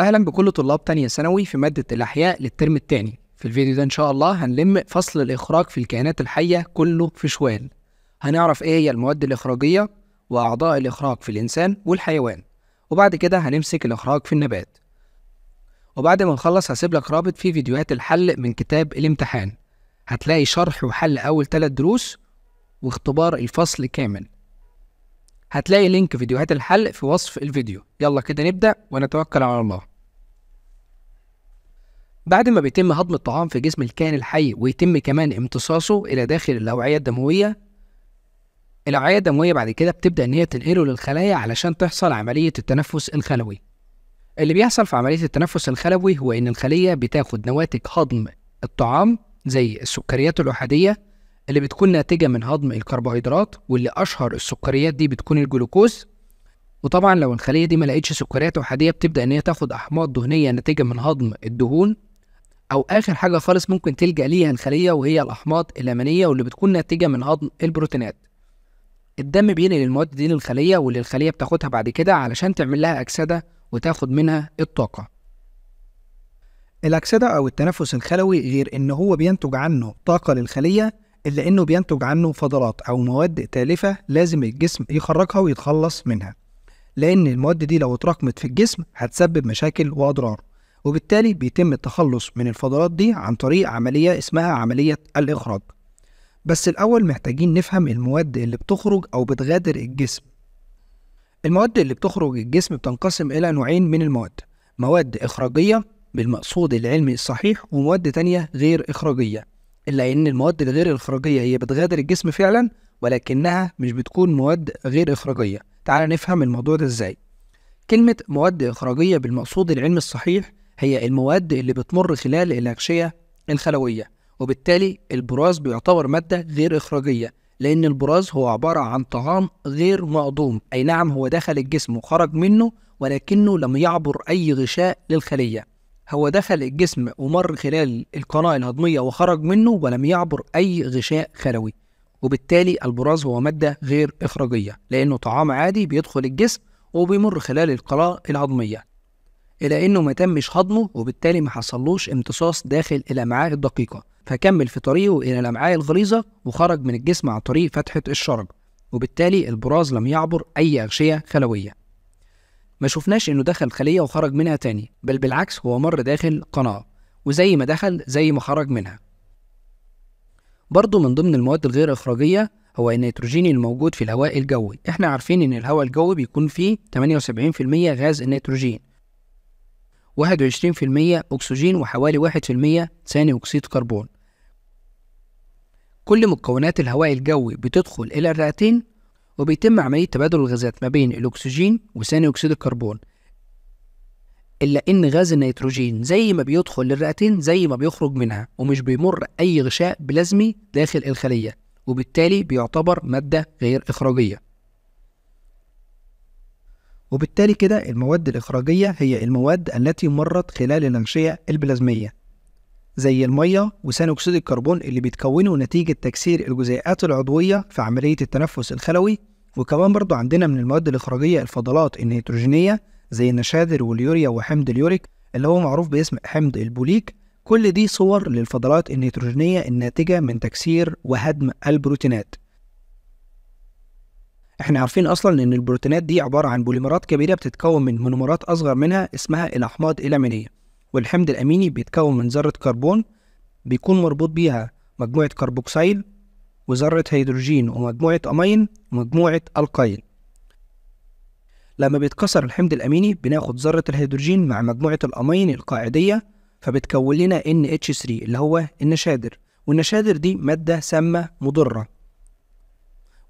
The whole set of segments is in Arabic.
أهلا بكل طلاب تانية ثانوي في مادة الأحياء للترم التاني في الفيديو ده إن شاء الله هنلم فصل الإخراج في الكائنات الحية كله في شوال هنعرف إيه هي المواد الإخراجية وأعضاء الإخراج في الإنسان والحيوان وبعد كده هنمسك الإخراج في النبات وبعد ما نخلص هسيب لك رابط في فيديوهات الحل من كتاب الامتحان هتلاقي شرح وحل أول تلات دروس واختبار الفصل كامل هتلاقي لينك فيديوهات الحل في وصف الفيديو يلا كده نبدأ ونتوكل على الله بعد ما بيتم هضم الطعام في جسم الكائن الحي ويتم كمان امتصاصه إلى داخل الأوعية الدموية الأوعية الدموية بعد كده بتبدأ إن هي تنقله للخلايا علشان تحصل عملية التنفس الخلوي اللي بيحصل في عملية التنفس الخلوي هو إن الخلية بتاخد نواتج هضم الطعام زي السكريات الأحادية اللي بتكون ناتجة من هضم الكربوهيدرات واللي أشهر السكريات دي بتكون الجلوكوز وطبعا لو الخلية دي ما لقيتش سكريات أحادية بتبدأ إن هي تاخد أحماض دهنية ناتجة من هضم الدهون او اخر حاجه خالص ممكن تلجا ليها الخليه وهي الاحماض الامينيه واللي بتكون ناتجه من هضم البروتينات الدم بينقل المواد دي للخليه واللي الخليه بتاخدها بعد كده علشان تعمل لها اكسده وتاخد منها الطاقه الاكسده او التنفس الخلوي غير ان هو بينتج عنه طاقه للخليه الا انه بينتج عنه فضلات او مواد تالفه لازم الجسم يخرجها ويتخلص منها لان المواد دي لو اتراكمت في الجسم هتسبب مشاكل واضرار وبالتالي بيتم التخلص من الفضلات دي عن طريق عملية اسمها عملية الإخراج بس الأول محتاجين نفهم المواد اللي بتخرج أو بتغادر الجسم المواد اللي بتخرج الجسم بتنقسم إلى نوعين من المواد مواد إخراجية بالمقصود العلمي الصحيح ومواد تانية غير إخراجية إلا إن المواد الغير إخراجية هي بتغادر الجسم فعلا ولكنها مش بتكون مواد غير إخراجية تعال نفهم الموضوع ده إزاي كلمة مواد إخراجية بالمقصود العلمي الصحيح هي المواد اللي بتمر خلال الأغشية الخلوية وبالتالي البراز بيعتبر مادة غير إخراجية لأن البراز هو عبارة عن طعام غير مهضوم أي نعم هو دخل الجسم وخرج منه ولكنه لم يعبر أي غشاء للخلية هو دخل الجسم ومر خلال القناة الهضمية وخرج منه ولم يعبر أي غشاء خلوي وبالتالي البراز هو مادة غير إخراجية لأنه طعام عادي بيدخل الجسم وبيمر خلال القناة الهضمية إلى إنه ما تمش هضمه وبالتالي ما حصلوش امتصاص داخل الأمعاء الدقيقة فكمل في طريقه إلى الأمعاء الغليظة وخرج من الجسم عن طريق فتحة الشرج وبالتالي البراز لم يعبر أي أغشية خلوية ما شفناش إنه دخل خلية وخرج منها تاني بل بالعكس هو مر داخل قناة وزي ما دخل زي ما خرج منها برضه من ضمن المواد الغير إخراجية هو النيتروجين الموجود في الهواء الجوي احنا عارفين ان الهواء الجوي بيكون فيه 78% غاز النيتروجين 21% أكسجين وحوالي 1% ثاني أكسيد كربون كل مكونات الهواء الجوي بتدخل إلى الرئتين وبيتم عملية تبادل الغازات ما بين الأكسجين وثاني أكسيد الكربون إلا إن غاز النيتروجين زي ما بيدخل للرئتين زي ما بيخرج منها ومش بيمر أي غشاء بلازمي داخل الخلية وبالتالي بيعتبر مادة غير إخراجية وبالتالي كده المواد الإخراجية هي المواد التي مرت خلال الأنشية البلازمية زي المية وثاني أكسيد الكربون اللي بيتكونوا نتيجة تكسير الجزيئات العضوية في عملية التنفس الخلوي وكمان برضو عندنا من المواد الإخراجية الفضلات النيتروجينية زي النشادر واليوريا وحمض اليوريك اللي هو معروف باسم حمض البوليك كل دي صور للفضلات النيتروجينية الناتجة من تكسير وهدم البروتينات احنا عارفين اصلا ان البروتينات دي عباره عن بوليمرات كبيره بتتكون من مونومرات اصغر منها اسمها الاحماض الامينيه والحمض الاميني بيتكون من ذره كربون بيكون مربوط بيها مجموعه كربوكسيل وذره هيدروجين ومجموعه امين ومجموعه القيل لما بيتكسر الحمض الاميني بناخد ذره الهيدروجين مع مجموعه الامين القاعديه فبتكون لنا NH3 اللي هو النشادر والنشادر دي ماده سامه مضره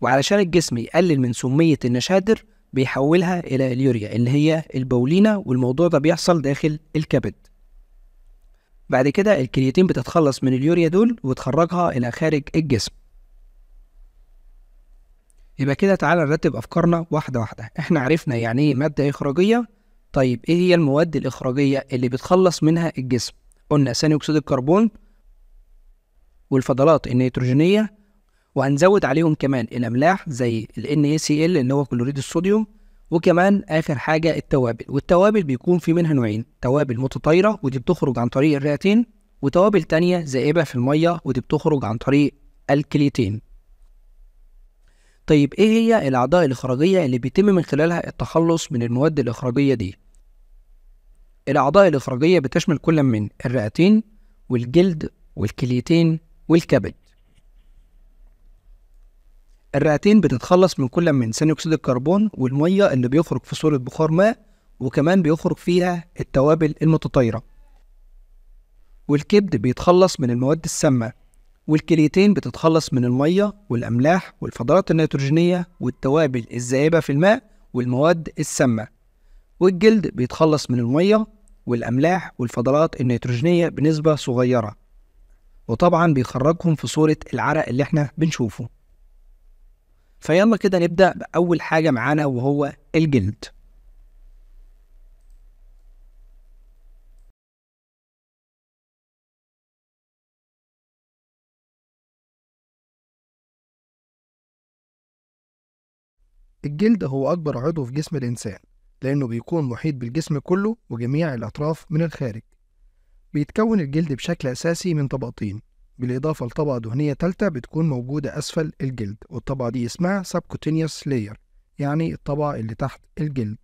وعلشان الجسم يقلل من سمية النشادر بيحولها إلى اليوريا اللي هي البولينا والموضوع ده بيحصل داخل الكبد بعد كده الكرياتين بتتخلص من اليوريا دول وتخرجها إلى خارج الجسم يبقى كده تعالى نرتب أفكارنا واحدة واحدة احنا عرفنا يعني ايه مادة إخراجية طيب ايه هي المواد الإخراجية اللي بتخلص منها الجسم قلنا ثاني أكسيد الكربون والفضلات النيتروجينية وهنزود عليهم كمان الاملاح زي ال NaCl اللي هو كلوريد الصوديوم وكمان اخر حاجه التوابل والتوابل بيكون في منها نوعين توابل متطايره ودي بتخرج عن طريق الرئتين وتوابل تانية ذائبه في الميه ودي بتخرج عن طريق الكليتين طيب ايه هي الاعضاء الاخراجيه اللي بيتم من خلالها التخلص من المواد الاخراجيه دي الاعضاء الاخراجيه بتشمل كل من الرئتين والجلد والكليتين والكبد الرئتين بتتخلص من كل من ثاني اكسيد الكربون والميه اللي بيخرج في صوره بخار ماء وكمان بيخرج فيها التوابل المتطايره والكبد بيتخلص من المواد السامه والكليتين بتتخلص من الميه والاملاح والفضلات النيتروجينيه والتوابل الذائبه في الماء والمواد السامه والجلد بيتخلص من الميه والاملاح والفضلات النيتروجينيه بنسبه صغيره وطبعا بيخرجهم في صوره العرق اللي احنا بنشوفه فيلا كده نبدأ بأول حاجة معانا وهو الجلد الجلد هو أكبر عضو في جسم الإنسان لأنه بيكون محيط بالجسم كله وجميع الأطراف من الخارج بيتكون الجلد بشكل أساسي من طبقتين بالإضافة لطبقة دهنية تالتة بتكون موجودة أسفل الجلد والطبقة دي اسمها subcutaneous layer يعني الطبقة اللي تحت الجلد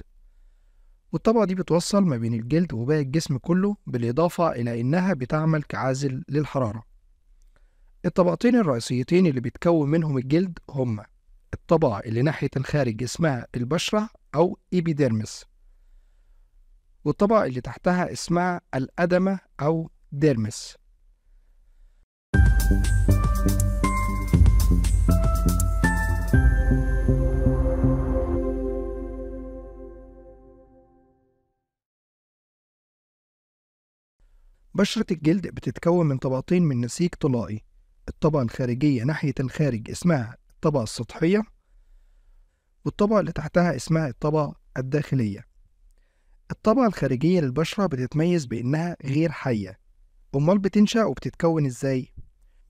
والطبقة دي بتوصل ما بين الجلد وباقي الجسم كله بالإضافة إلى إنها بتعمل كعازل للحرارة الطبقتين الرئيسيتين اللي بيتكون منهم الجلد هما الطبقة اللي ناحية الخارج اسمها البشرة أو إبيديرمس والطبقة اللي تحتها اسمها الأدمة أو ديرمس بشرة الجلد بتتكون من طبقتين من نسيج طلائي الطبقة الخارجية ناحية الخارج اسمها الطبقة السطحية والطبقة اللي تحتها اسمها الطبقة الداخلية الطبقة الخارجية للبشرة بتتميز بإنها غير حية أمال بتنشأ وبتتكون إزاي؟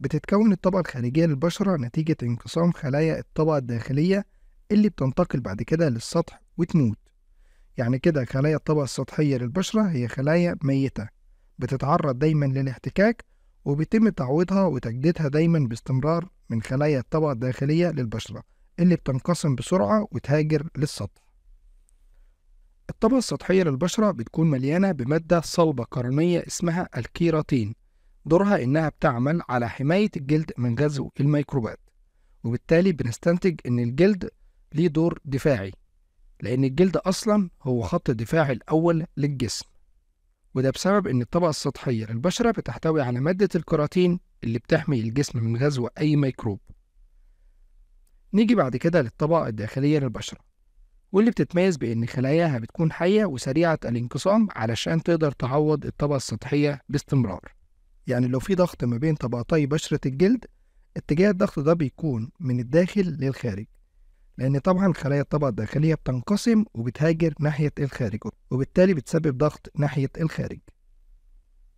بتتكون الطبقة الخارجية للبشرة نتيجة انقسام خلايا الطبقة الداخلية اللي بتنتقل بعد كده للسطح وتموت يعني كده خلايا الطبقة السطحية للبشرة هي خلايا ميتة بتتعرض دايما للاحتكاك وبيتم تعويضها وتجديدها دايما باستمرار من خلايا الطبقة الداخلية للبشرة اللي بتنقسم بسرعة وتهاجر للسطح الطبقة السطحية للبشرة بتكون مليانة بمادة صلبة قرنية اسمها الكيراتين دورها إنها بتعمل على حماية الجلد من غزو الميكروبات وبالتالي بنستنتج إن الجلد ليه دور دفاعي لأن الجلد أصلا هو خط الدفاع الأول للجسم وده بسبب إن الطبقة السطحية للبشرة بتحتوي على مادة الكراتين اللي بتحمي الجسم من غزو أي ميكروب نيجي بعد كده للطبقة الداخلية للبشرة واللي بتتميز بإن خلاياها بتكون حية وسريعة الانقسام علشان تقدر تعوض الطبقة السطحية باستمرار يعني لو في ضغط ما بين طبقتي بشرة الجلد اتجاه الضغط ده بيكون من الداخل للخارج لأن طبعا خلايا الطبقة الداخلية بتنقسم وبتهاجر ناحية الخارج وبالتالي بتسبب ضغط ناحية الخارج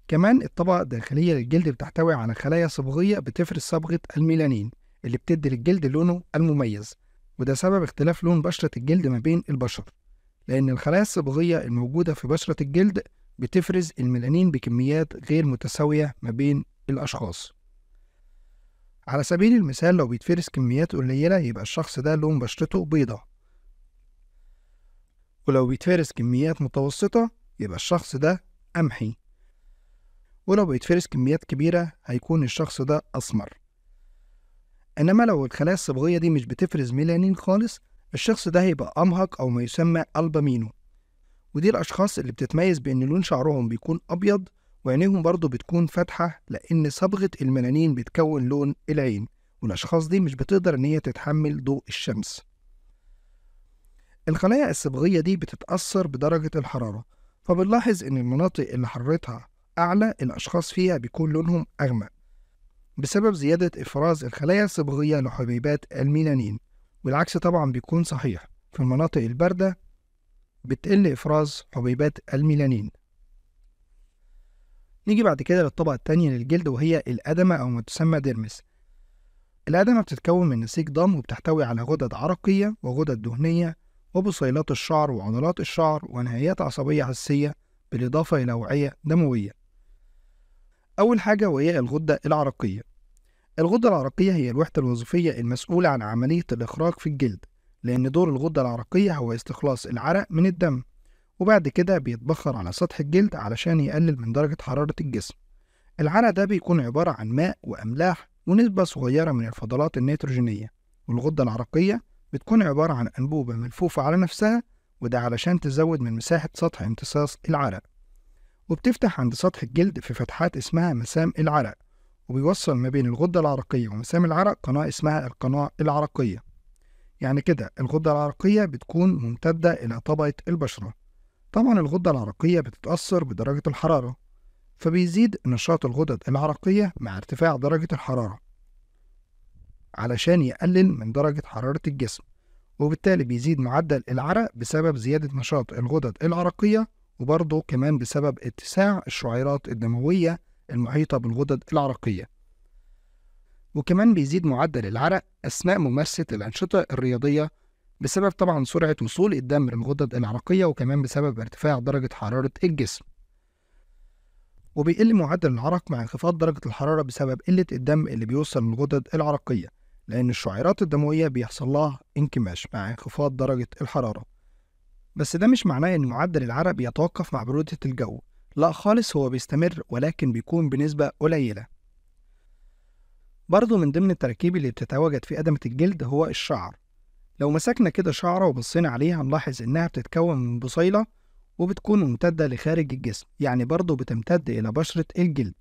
كمان الطبقة الداخلية للجلد بتحتوي على خلايا صبغية بتفرز صبغة الميلانين اللي بتدي للجلد لونه المميز وده سبب اختلاف لون بشرة الجلد ما بين البشر لأن الخلايا الصبغية الموجودة في بشرة الجلد بتفرز الميلانين بكميات غير متساوية ما بين الأشخاص على سبيل المثال لو بيتفرز كميات قليلة يبقى الشخص ده لون بشرته بيضة ولو بيتفرز كميات متوسطة يبقى الشخص ده قمحي ولو بيتفرز كميات كبيرة هيكون الشخص ده أسمر إنما لو الخلايا الصبغية دي مش بتفرز ميلانين خالص الشخص ده هيبقى أمهق أو ما يسمى ألبامينو ودي الأشخاص اللي بتتميز بإن لون شعرهم بيكون أبيض وعينيهم برضه بتكون فاتحة لأن صبغة الملانين بتكون لون العين والأشخاص دي مش بتقدر إن هي تتحمل ضوء الشمس الخلايا الصبغية دي بتتأثر بدرجة الحرارة فبنلاحظ إن المناطق اللي حرارتها أعلى الأشخاص فيها بيكون لونهم أغمق بسبب زيادة إفراز الخلايا الصبغية لحبيبات الميلانين والعكس طبعا بيكون صحيح في المناطق الباردة بتقل إفراز حبيبات الميلانين نيجي بعد كده للطبقة التانية للجلد وهي الأدمة أو ما تسمى ديرمس الأدمة بتتكون من نسيج ضم وبتحتوي على غدد عرقية وغدد دهنية وبصيلات الشعر وعضلات الشعر ونهايات عصبية حسية بالإضافة إلى أوعية دموية أول حاجة وهي الغدة العرقية الغدة العرقية هي الوحدة الوظيفية المسؤولة عن عملية الإخراج في الجلد لأن دور الغدة العرقية هو استخلاص العرق من الدم وبعد كده بيتبخر على سطح الجلد علشان يقلل من درجة حرارة الجسم العرق ده بيكون عبارة عن ماء وأملاح ونسبة صغيرة من الفضلات النيتروجينية والغدة العرقية بتكون عبارة عن أنبوبة ملفوفة على نفسها وده علشان تزود من مساحة سطح امتصاص العرق وبتفتح عند سطح الجلد في فتحات اسمها مسام العرق وبيوصل ما بين الغدة العرقية ومسام العرق قناة اسمها القناة العرقية يعني كده الغدة العرقية بتكون ممتدة إلى طبقة البشرة طبعا الغدة العرقية بتتأثر بدرجة الحرارة فبيزيد نشاط الغدد العرقية مع ارتفاع درجة الحرارة علشان يقلل من درجة حرارة الجسم وبالتالي بيزيد معدل العرق بسبب زيادة نشاط الغدد العرقية وبرضه كمان بسبب اتساع الشعيرات الدموية المحيطة بالغدد العرقية وكمان بيزيد معدل العرق أثناء ممارسة الأنشطة الرياضية بسبب طبعا سرعة وصول الدم للغدد العرقية وكمان بسبب ارتفاع درجة حرارة الجسم وبيقل معدل العرق مع انخفاض درجة الحرارة بسبب قلة الدم اللي بيوصل للغدد العرقية لأن الشعيرات الدموية بيحصل لها انكماش مع انخفاض درجة الحرارة بس ده مش معناه إن معدل العرق بيتوقف مع برودة الجو لا خالص هو بيستمر ولكن بيكون بنسبة قليلة برضه من ضمن التراكيب اللي بتتواجد في أدمة الجلد هو الشعر لو مسكنا كده شعرة وبصينا عليها هنلاحظ إنها بتتكون من بصيلة وبتكون ممتدة لخارج الجسم يعني برضه بتمتد إلى بشرة الجلد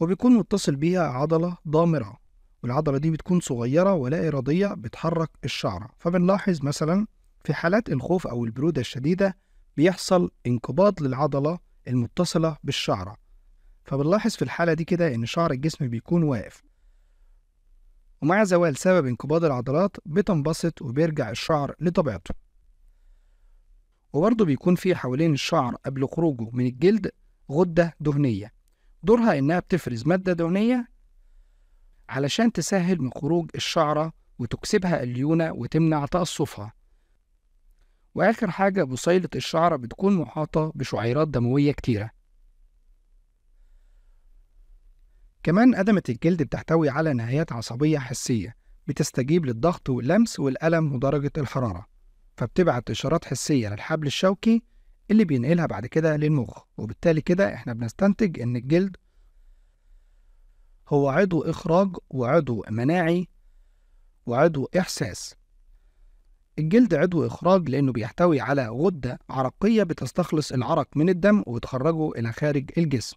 وبيكون متصل بيها عضلة ضامرة والعضلة دي بتكون صغيرة ولا إرادية بتحرك الشعرة فبنلاحظ مثلا في حالات الخوف أو البرودة الشديدة بيحصل انقباض للعضلة المتصلة بالشعرة فبنلاحظ في الحالة دي كده إن شعر الجسم بيكون واقف ومع زوال سبب انقباض العضلات بتنبسط وبيرجع الشعر لطبيعته وبرضه بيكون في حوالين الشعر قبل خروجه من الجلد غدة دهنية دورها إنها بتفرز مادة دهنية علشان تسهل من خروج الشعرة وتكسبها الليونة وتمنع تقصفها وآخر حاجة بصيلة الشعرة بتكون محاطة بشعيرات دموية كتيرة كمان أدمة الجلد بتحتوي على نهايات عصبية حسية بتستجيب للضغط واللمس والألم ودرجة الحرارة فبتبعت إشارات حسية للحبل الشوكي اللي بينقلها بعد كده للمخ وبالتالي كده إحنا بنستنتج إن الجلد هو عضو إخراج وعضو مناعي وعضو إحساس الجلد عضو إخراج لأنه بيحتوي على غدة عرقية بتستخلص العرق من الدم وتخرجه إلى خارج الجسم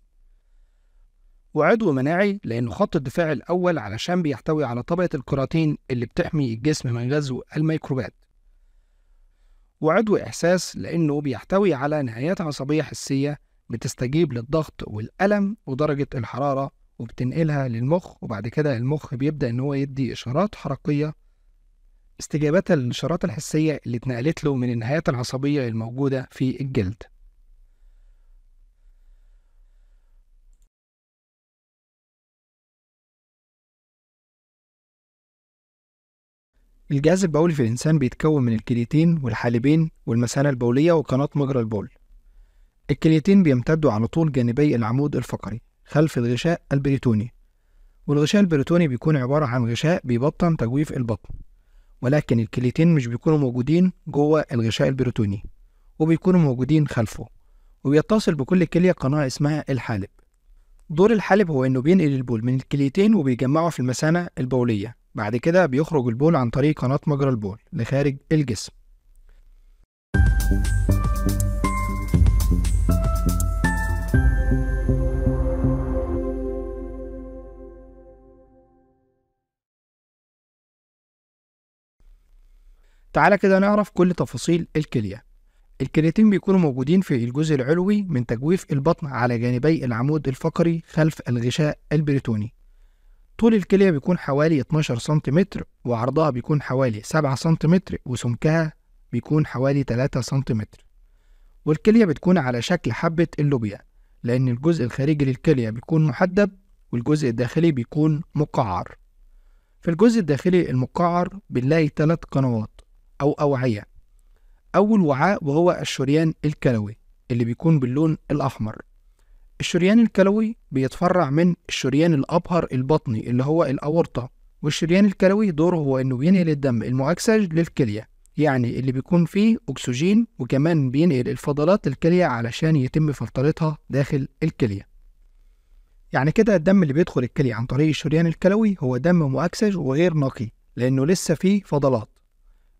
وعضو مناعي لأنه خط الدفاع الأول علشان بيحتوي على طبقة الكراتين اللي بتحمي الجسم من غزو الميكروبات وعضو إحساس لأنه بيحتوي على نهايات عصبية حسية بتستجيب للضغط والألم ودرجة الحرارة وبتنقلها للمخ وبعد كده المخ بيبدأ إن هو يدي إشارات حركية استجابة للإشارات الحسية اللي اتنقلت له من النهايات العصبية الموجودة في الجلد الجهاز البولي في الإنسان بيتكون من الكليتين والحالبين والمثانة البولية وقناة مجرى البول. الكليتين بيمتدوا على طول جانبي العمود الفقري خلف الغشاء البريتوني، والغشاء البريتوني بيكون عبارة عن غشاء بيبطن تجويف البطن، ولكن الكليتين مش بيكونوا موجودين جوه الغشاء البريتوني، وبيكونوا موجودين خلفه، وبيتصل بكل كلية قناة اسمها الحالب. دور الحالب هو إنه بينقل البول من الكليتين وبيجمعه في المثانة البولية بعد كده بيخرج البول عن طريق قناة مجرى البول لخارج الجسم تعالى كده نعرف كل تفاصيل الكلية الكرياتين بيكونوا موجودين في الجزء العلوي من تجويف البطن على جانبي العمود الفقري خلف الغشاء البريتوني طول الكلية بيكون حوالي 12 سنتيمتر وعرضها بيكون حوالي 7 سنتيمتر وسمكها بيكون حوالي 3 سنتيمتر والكلية بتكون على شكل حبة اللوبيا لأن الجزء الخارجي للكلية بيكون محدب والجزء الداخلي بيكون مقعر في الجزء الداخلي المقعر بنلاقي تلات قنوات أو أوعية أول وعاء وهو الشريان الكلوي اللي بيكون باللون الأحمر الشريان الكلوي بيتفرع من الشريان الأبهر البطني اللي هو الأورطة والشريان الكلوي دوره هو إنه بينقل الدم المعكسج للكلية يعني اللي بيكون فيه أكسجين وكمان بينقل الفضلات للكلية علشان يتم فلترتها داخل الكلية يعني كده الدم اللي بيدخل الكلية عن طريق الشريان الكلوي هو دم مؤكسج وغير نقي لأنه لسه فيه فضلات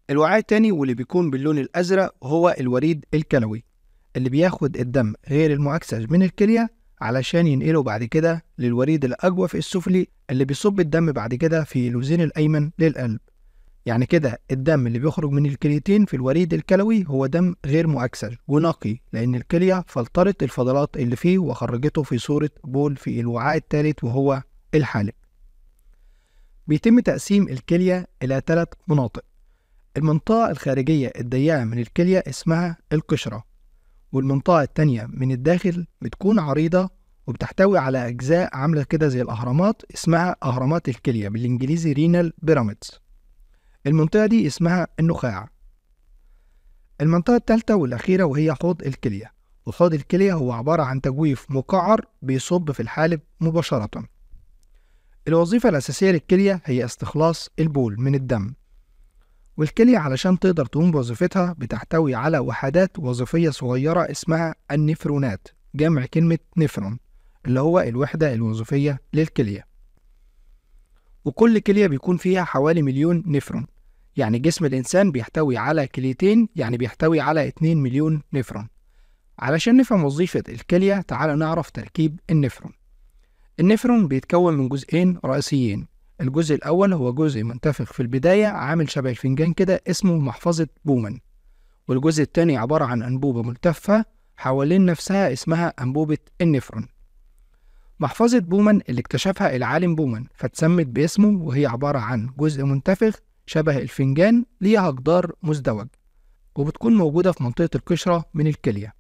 الوعاء التاني واللي بيكون باللون الأزرق هو الوريد الكلوي اللي بياخد الدم غير المعكسج من الكلية علشان ينقله بعد كده للوريد الأجوف السفلي اللي بيصب الدم بعد كده في لوزين الأيمن للقلب يعني كده الدم اللي بيخرج من الكليتين في الوريد الكلوي هو دم غير مؤكسج ونقي لأن الكلية فلترت الفضلات اللي فيه وخرجته في صورة بول في الوعاء الثالث وهو الحالب بيتم تقسيم الكلية إلى ثلاث مناطق المنطقة الخارجية الضيقة من الكلية اسمها القشرة والمنطقة التانية من الداخل بتكون عريضة وبتحتوي على أجزاء عاملة كده زي الأهرامات اسمها أهرامات الكلية بالإنجليزي رينال بيراميدز المنطقة دي اسمها النخاع المنطقة التالتة والأخيرة وهي حوض الكلية وحوض الكلية هو عبارة عن تجويف مقعر بيصب في الحالب مباشرة الوظيفة الأساسية للكلية هي استخلاص البول من الدم والكلية علشان تقدر تقوم بوظيفتها بتحتوي على وحدات وظيفية صغيرة اسمها النفرونات جمع كلمة نفرون اللي هو الوحدة الوظيفية للكلية وكل كلية بيكون فيها حوالي مليون نفرون يعني جسم الإنسان بيحتوي على كليتين يعني بيحتوي على 2 مليون نفرون علشان نفهم وظيفة الكلية تعال نعرف تركيب النفرون النفرون بيتكون من جزئين رئيسيين الجزء الأول هو جزء منتفخ في البداية عامل شبه الفنجان كده اسمه محفظة بومن والجزء التاني عبارة عن أنبوبة ملتفة حوالين نفسها اسمها أنبوبة النفرون محفظة بومن اللي اكتشفها العالم بومن فاتسمت باسمه وهي عبارة عن جزء منتفخ شبه الفنجان ليها جدار مزدوج وبتكون موجودة في منطقة القشرة من الكلية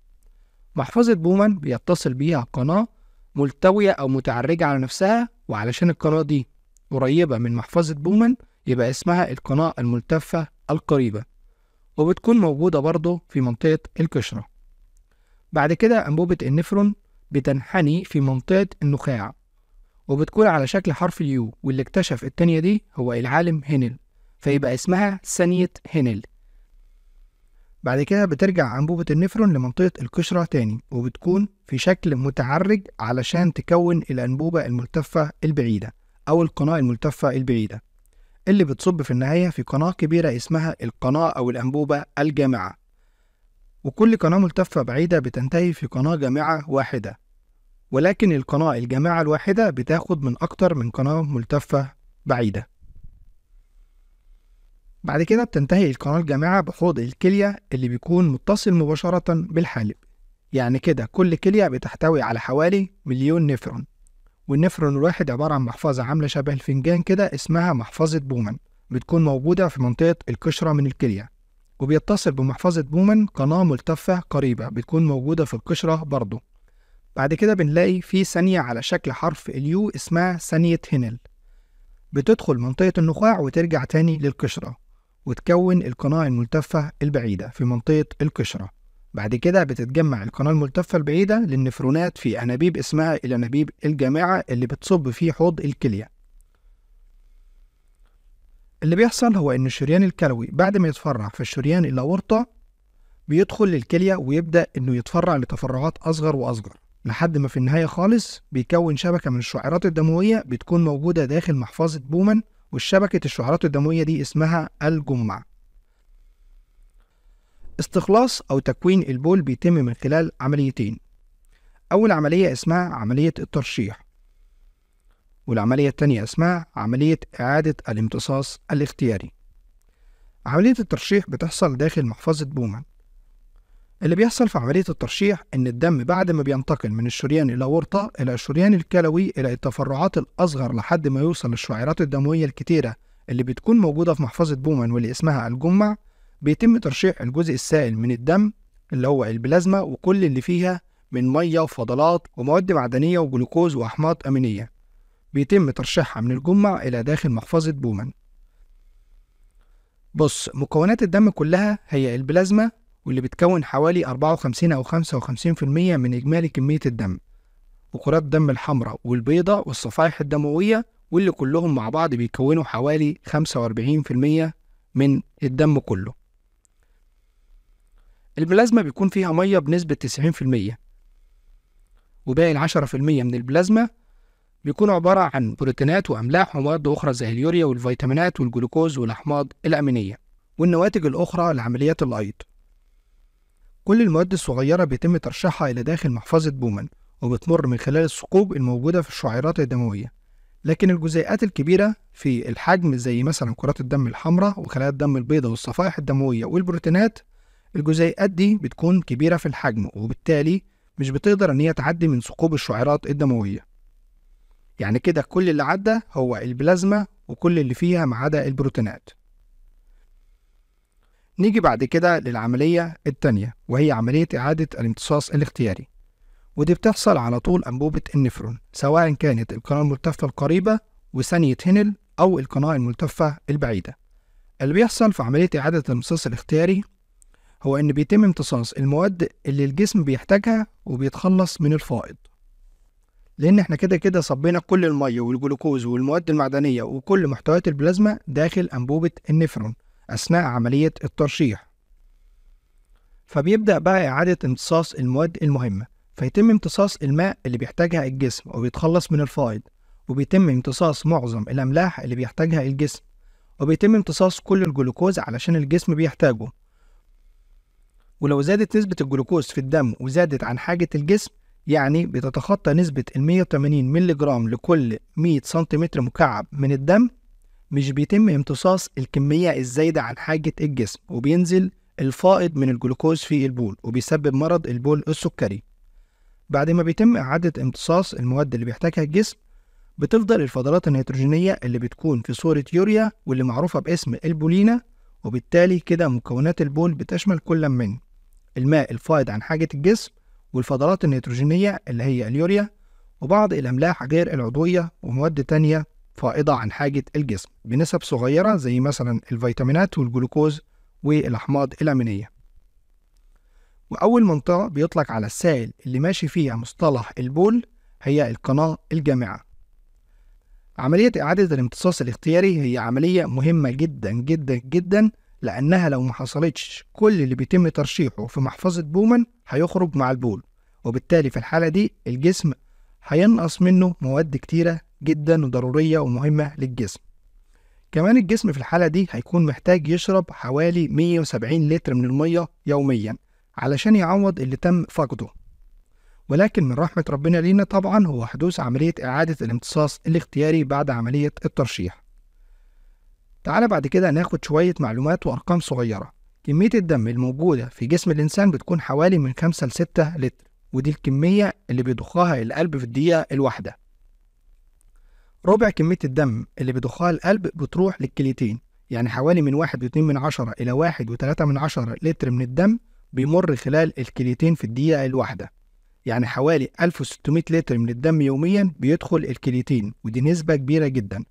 محفظة بومن بيتصل بيها قناة ملتوية أو متعرجة على نفسها وعلشان القناة دي قريبة من محفظة بومن يبقى اسمها القناة الملتفة القريبة وبتكون موجودة برضه في منطقة القشرة بعد كده أنبوبة النفرون بتنحني في منطقة النخاع وبتكون على شكل حرف اليو واللي اكتشف التانية دي هو العالم هنل فيبقى اسمها ثانية هنل بعد كده بترجع أنبوبة النفرون لمنطقة القشرة تاني وبتكون في شكل متعرج علشان تكون الأنبوبة الملتفة البعيدة أو القناة الملتفة البعيدة اللي بتصب في النهاية في قناة كبيرة اسمها القناة أو الأنبوبة الجامعة وكل قناة ملتفة بعيدة بتنتهي في قناة جامعة واحدة ولكن القناة الجامعة الواحدة بتاخد من أكتر من قناة ملتفة بعيدة بعد كده بتنتهي القناة الجامعة بحوض الكلية اللي بيكون متصل مباشرة بالحالب يعني كده كل كلية بتحتوي على حوالي مليون نفرون والنفرون الواحد عبارة عن محفظة عاملة شبه الفنجان كده اسمها محفظة بومن بتكون موجودة في منطقة القشرة من الكلية وبيتصل بمحفظة بومن قناة ملتفة قريبة بتكون موجودة في القشرة برضه بعد كده بنلاقي في ثانية على شكل حرف اليو اسمها ثانية هنل بتدخل منطقة النخاع وترجع تاني للقشرة وتكون القناة الملتفة البعيدة في منطقة القشرة بعد كده بتتجمع القناة الملتفة البعيدة للنفرونات في أنابيب اسمها الأنابيب الجامعة اللي بتصب في حوض الكلية اللي بيحصل هو إن الشريان الكلوي بعد ما يتفرع في الشريان الأورطة بيدخل للكلية ويبدأ إنه يتفرع لتفرعات أصغر وأصغر لحد ما في النهاية خالص بيكون شبكة من الشعيرات الدموية بتكون موجودة داخل محفظة بومن والشبكة الشعيرات الدموية دي اسمها الجمعة استخلاص أو تكوين البول بيتم من خلال عمليتين أول عملية اسمها عملية الترشيح والعملية التانية اسمها عملية إعادة الامتصاص الاختياري عملية الترشيح بتحصل داخل محفظة بومان اللي بيحصل في عملية الترشيح إن الدم بعد ما بينتقل من الشريان إلى ورطة إلى الشريان الكلوي إلى التفرعات الأصغر لحد ما يوصل للشعيرات الدموية الكتيرة اللي بتكون موجودة في محفظة بومان واللي اسمها الجمع بيتم ترشيح الجزء السائل من الدم اللي هو البلازما وكل اللي فيها من مية وفضلات ومواد معدنية وجلوكوز وأحماض أمينية بيتم ترشيحها من الجمع إلى داخل محفظة بومان بص مكونات الدم كلها هي البلازما واللي بتكون حوالي 54 أو 55% من إجمالي كمية الدم وكرات الدم الحمراء والبيضاء والصفائح الدموية واللي كلهم مع بعض بيكونوا حوالي 45% من الدم كله البلازما بيكون فيها مية بنسبة 90% وباقي العشرة في المية من البلازما بيكون عبارة عن بروتينات وأملاح ومواد أخرى زي اليوريا والفيتامينات والجلوكوز والأحماض الأمينية والنواتج الأخرى لعمليات الأيض كل المواد الصغيرة بيتم ترشيحها إلى داخل محفظة بومن وبتمر من خلال الثقوب الموجودة في الشعيرات الدموية لكن الجزيئات الكبيرة في الحجم زي مثلا كرات الدم الحمراء وخلايا الدم البيضاء والصفائح الدموية والبروتينات الجزيئات دي بتكون كبيرة في الحجم وبالتالي مش بتقدر إن هي تعدي من ثقوب الشعيرات الدموية يعني كده كل اللي عدى هو البلازما وكل اللي فيها ما عدا البروتينات نيجي بعد كده للعملية التانية وهي عملية إعادة الامتصاص الاختياري ودي بتحصل على طول أنبوبة النفرون سواء كانت القناة الملتفة القريبة وثانية هنل أو القناة الملتفة البعيدة اللي بيحصل في عملية إعادة الامتصاص الاختياري هو إن بيتم امتصاص المواد اللي الجسم بيحتاجها وبيتخلص من الفائض لأن إحنا كده كده صبينا كل المية والجلوكوز والمواد المعدنية وكل محتويات البلازما داخل أنبوبة النفرون أثناء عملية الترشيح فبيبدأ بقى إعادة امتصاص المواد المهمة فيتم امتصاص الماء اللي بيحتاجها الجسم وبيتخلص من الفائض وبيتم امتصاص معظم الأملاح اللي بيحتاجها الجسم وبيتم امتصاص كل الجلوكوز علشان الجسم بيحتاجه ولو زادت نسبة الجلوكوز في الدم وزادت عن حاجة الجسم يعني بتتخطى نسبة ال 180 مللي جرام لكل 100 سنتيمتر مكعب من الدم مش بيتم امتصاص الكمية الزايدة عن حاجة الجسم وبينزل الفائض من الجلوكوز في البول وبيسبب مرض البول السكري بعد ما بيتم إعادة امتصاص المواد اللي بيحتاجها الجسم بتفضل الفضلات النيتروجينية اللي بتكون في صورة يوريا واللي معروفة باسم البولينا وبالتالي كده مكونات البول بتشمل كل منه الماء الفائض عن حاجة الجسم والفضلات النيتروجينية اللي هي اليوريا وبعض الأملاح غير العضوية ومواد تانية فائضة عن حاجة الجسم بنسب صغيرة زي مثلا الفيتامينات والجلوكوز والأحماض الأمينية وأول منطقة بيطلق على السائل اللي ماشي فيها مصطلح البول هي القناة الجامعة عملية إعادة الامتصاص الاختياري هي عملية مهمة جدا جدا جدا لأنها لو ما حصلتش كل اللي بيتم ترشيحه في محفظة بومن هيخرج مع البول وبالتالي في الحالة دي الجسم هينقص منه مواد كتيرة جدا وضرورية ومهمة للجسم كمان الجسم في الحالة دي هيكون محتاج يشرب حوالي 170 لتر من المية يوميا علشان يعوض اللي تم فقده ولكن من رحمة ربنا لينا طبعا هو حدوث عملية إعادة الامتصاص الاختياري بعد عملية الترشيح تعالى بعد كده ناخد شوية معلومات وأرقام صغيرة كمية الدم الموجودة في جسم الإنسان بتكون حوالي من 5 ل 6 لتر ودي الكمية اللي بيضخها القلب في الدقيقة الواحدة ربع كمية الدم اللي بيضخها القلب بتروح للكليتين يعني حوالي من واحد واتنين من عشرة إلى واحد وتلاتة من عشرة لتر من الدم بيمر خلال الكليتين في الدقيقة الواحدة يعني حوالي 1600 لتر من الدم يوميا بيدخل الكليتين ودي نسبة كبيرة جدا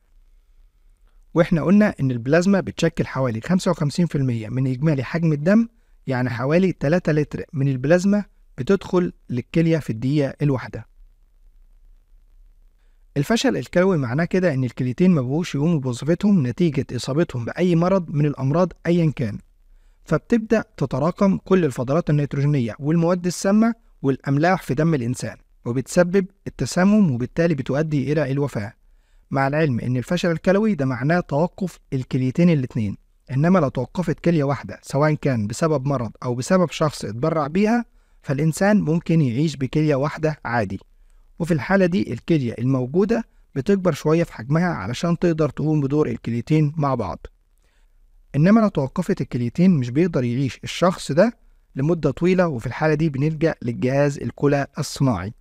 واحنا قلنا ان البلازما بتشكل حوالي 55% من اجمالي حجم الدم يعني حوالي 3 لتر من البلازما بتدخل للكلية في الدقيقة الواحدة الفشل الكلوي معناه كده ان الكليتين مبقوش يقوموا بوظيفتهم نتيجة اصابتهم بأي مرض من الامراض ايا كان فبتبدأ تتراكم كل الفضلات النيتروجينية والمواد السامة والاملاح في دم الانسان وبتسبب التسمم وبالتالي بتؤدي الى الوفاة مع العلم ان الفشل الكلوي ده معناه توقف الكليتين الاتنين انما لو توقفت كليه واحده سواء كان بسبب مرض او بسبب شخص اتبرع بيها فالانسان ممكن يعيش بكليه واحده عادي وفي الحاله دي الكليه الموجوده بتكبر شويه في حجمها علشان تقدر تقوم بدور الكليتين مع بعض انما لو توقفت الكليتين مش بيقدر يعيش الشخص ده لمده طويله وفي الحاله دي بنلجا للجهاز الكلى الصناعي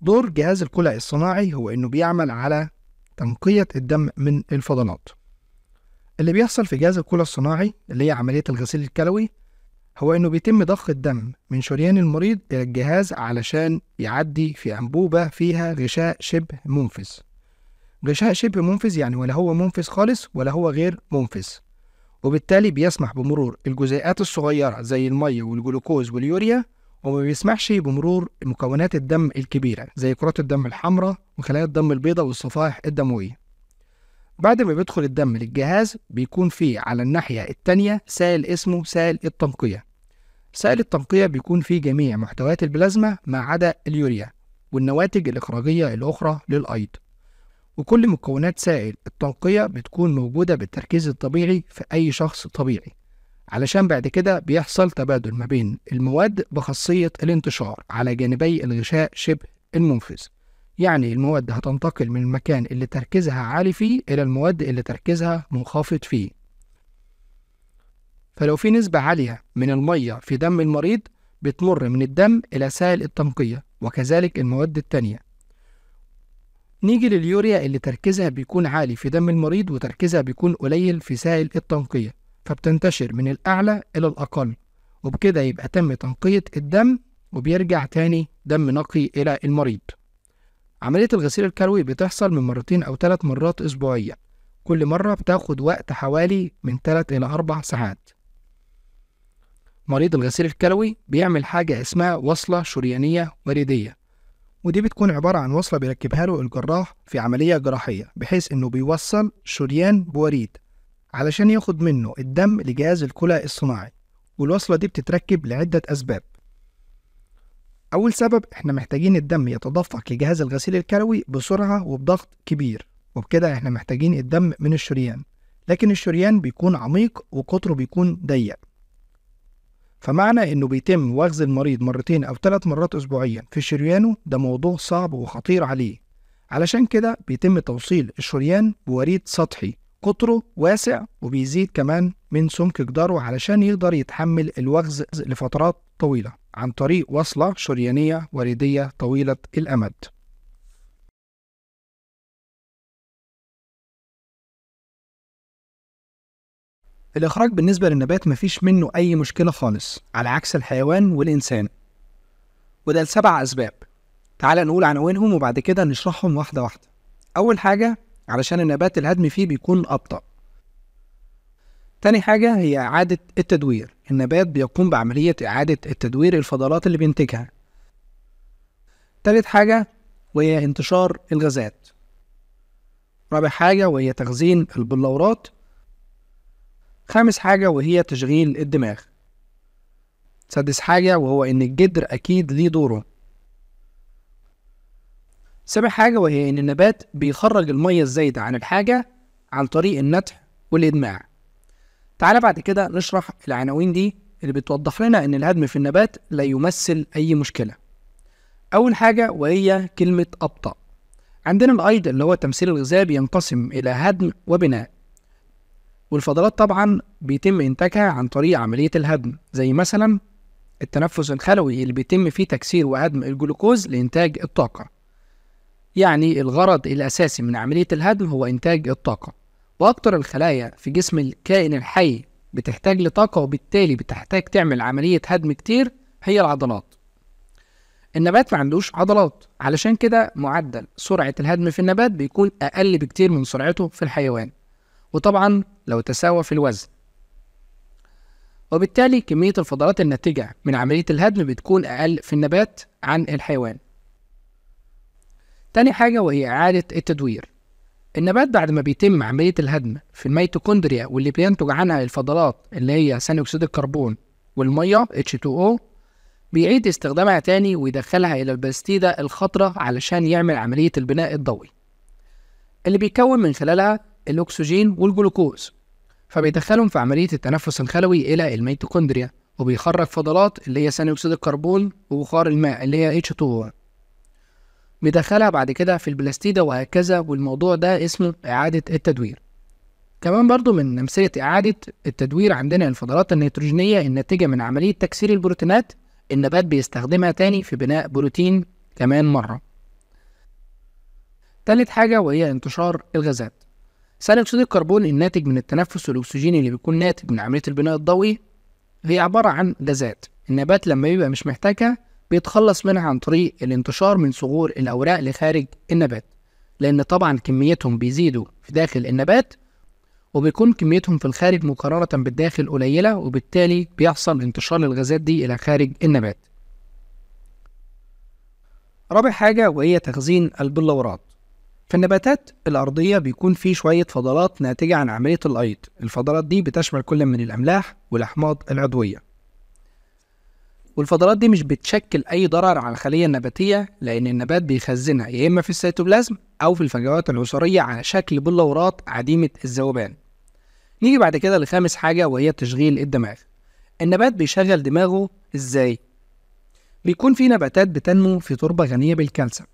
دور جهاز الكلى الصناعي هو إنه بيعمل على تنقية الدم من الفضلات اللي بيحصل في جهاز الكلى الصناعي اللي هي عملية الغسيل الكلوي هو إنه بيتم ضخ الدم من شريان المريض إلى الجهاز علشان يعدي في أنبوبة فيها غشاء شبه منفذ غشاء شبه منفذ يعني ولا هو منفذ خالص ولا هو غير منفذ وبالتالي بيسمح بمرور الجزيئات الصغيرة زي المية والجلوكوز واليوريا وما بيسمحش بمرور مكونات الدم الكبيرة زي كرات الدم الحمراء وخلايا الدم البيضاء والصفائح الدموية بعد ما بيدخل الدم للجهاز بيكون فيه على الناحية التانية سائل اسمه سائل التنقية سائل التنقية بيكون فيه جميع محتويات البلازما ما عدا اليوريا والنواتج الإخراجية الأخرى للأيض وكل مكونات سائل التنقية بتكون موجودة بالتركيز الطبيعي في أي شخص طبيعي علشان بعد كده بيحصل تبادل ما بين المواد بخاصية الانتشار على جانبي الغشاء شبه المنفذ يعني المواد هتنتقل من المكان اللي تركيزها عالي فيه إلى المواد اللي تركيزها منخفض فيه فلو في نسبة عالية من المية في دم المريض بتمر من الدم إلى سائل التنقية وكذلك المواد التانية نيجي لليوريا اللي تركيزها بيكون عالي في دم المريض وتركيزها بيكون قليل في سائل التنقية فبتنتشر من الأعلى إلى الأقل وبكده يبقى تم تنقية الدم وبيرجع تاني دم نقي إلى المريض عملية الغسيل الكلوي بتحصل من مرتين أو ثلاث مرات أسبوعية كل مرة بتاخد وقت حوالي من 3 إلى 4 ساعات مريض الغسيل الكلوي بيعمل حاجة اسمها وصلة شريانية وريدية ودي بتكون عبارة عن وصلة بيركبها له الجراح في عملية جراحية بحيث إنه بيوصل شريان بوريد علشان ياخد منه الدم لجهاز الكلى الصناعي والوصلة دي بتتركب لعدة أسباب أول سبب إحنا محتاجين الدم يتدفق لجهاز الغسيل الكلوي بسرعة وبضغط كبير وبكده إحنا محتاجين الدم من الشريان لكن الشريان بيكون عميق وقطره بيكون ضيق فمعنى إنه بيتم وغز المريض مرتين أو ثلاث مرات أسبوعيا في شريانه ده موضوع صعب وخطير عليه علشان كده بيتم توصيل الشريان بوريد سطحي قطره واسع وبيزيد كمان من سمك جداره علشان يقدر يتحمل الوخز لفترات طويلة عن طريق وصلة شريانية وريدية طويلة الأمد الإخراج بالنسبة للنبات مفيش منه أي مشكلة خالص على عكس الحيوان والإنسان وده لسبع أسباب تعال نقول عناوينهم وبعد كده نشرحهم واحدة واحدة أول حاجة علشان النبات الهدم فيه بيكون أبطأ تاني حاجة هي إعادة التدوير النبات بيقوم بعملية إعادة التدوير الفضلات اللي بينتجها تالت حاجة وهي انتشار الغازات رابع حاجة وهي تخزين البلورات خامس حاجة وهي تشغيل الدماغ سادس حاجة وهو إن الجدر أكيد ليه دوره سابع حاجة وهي إن النبات بيخرج المية الزايدة عن الحاجة عن طريق النتح والإدماع تعالى بعد كده نشرح العناوين دي اللي بتوضح لنا إن الهدم في النبات لا يمثل أي مشكلة أول حاجة وهي كلمة أبطأ عندنا الأيض اللي هو التمثيل الغذائي بينقسم إلى هدم وبناء والفضلات طبعا بيتم إنتاجها عن طريق عملية الهدم زي مثلا التنفس الخلوي اللي بيتم فيه تكسير وهدم الجلوكوز لإنتاج الطاقة يعني الغرض الأساسي من عملية الهدم هو إنتاج الطاقة وأكتر الخلايا في جسم الكائن الحي بتحتاج لطاقة وبالتالي بتحتاج تعمل عملية هدم كتير هي العضلات النبات ما عندوش عضلات علشان كده معدل سرعة الهدم في النبات بيكون أقل بكتير من سرعته في الحيوان وطبعا لو تساوى في الوزن وبالتالي كمية الفضلات الناتجة من عملية الهدم بتكون أقل في النبات عن الحيوان تاني حاجة وهي إعادة التدوير النبات بعد ما بيتم عملية الهدم في الميتوكوندريا واللي بينتج عنها الفضلات اللي هي ثاني أكسيد الكربون والمية H2O بيعيد استخدامها تاني ويدخلها إلى البستيدة الخضراء علشان يعمل عملية البناء الضوئي اللي بيكون من خلالها الأكسجين والجلوكوز فبيدخلهم في عملية التنفس الخلوي إلى الميتوكوندريا وبيخرج فضلات اللي هي ثاني أكسيد الكربون وبخار الماء اللي هي H2O بيدخلها بعد كده في البلاستيدة وهكذا والموضوع ده اسمه إعادة التدوير كمان برضو من أمثلة إعادة التدوير عندنا الفضلات النيتروجينية الناتجة من عملية تكسير البروتينات النبات بيستخدمها تاني في بناء بروتين كمان مرة تالت حاجة وهي انتشار الغازات ثاني أكسيد الكربون الناتج من التنفس والأكسجين اللي بيكون ناتج من عملية البناء الضوئي هي عبارة عن غازات النبات لما بيبقى مش محتاجها بيتخلص منها عن طريق الانتشار من صغور الأوراق لخارج النبات لأن طبعا كميتهم بيزيدوا في داخل النبات وبيكون كميتهم في الخارج مقارنة بالداخل قليلة وبالتالي بيحصل انتشار الغازات دي إلى خارج النبات رابع حاجة وهي تخزين البلورات في النباتات الأرضية بيكون في شوية فضلات ناتجة عن عملية الأيض الفضلات دي بتشمل كل من الأملاح والأحماض العضوية والفضلات دي مش بتشكل أي ضرر على الخلية النباتية لأن النبات بيخزنها يا إما في السيتوبلازم أو في الفجوات العصريه على شكل بلورات عديمة الذوبان. نيجي بعد كده لخامس حاجة وهي تشغيل الدماغ. النبات بيشغل دماغه إزاي؟ بيكون في نباتات بتنمو في تربة غنية بالكالسيوم.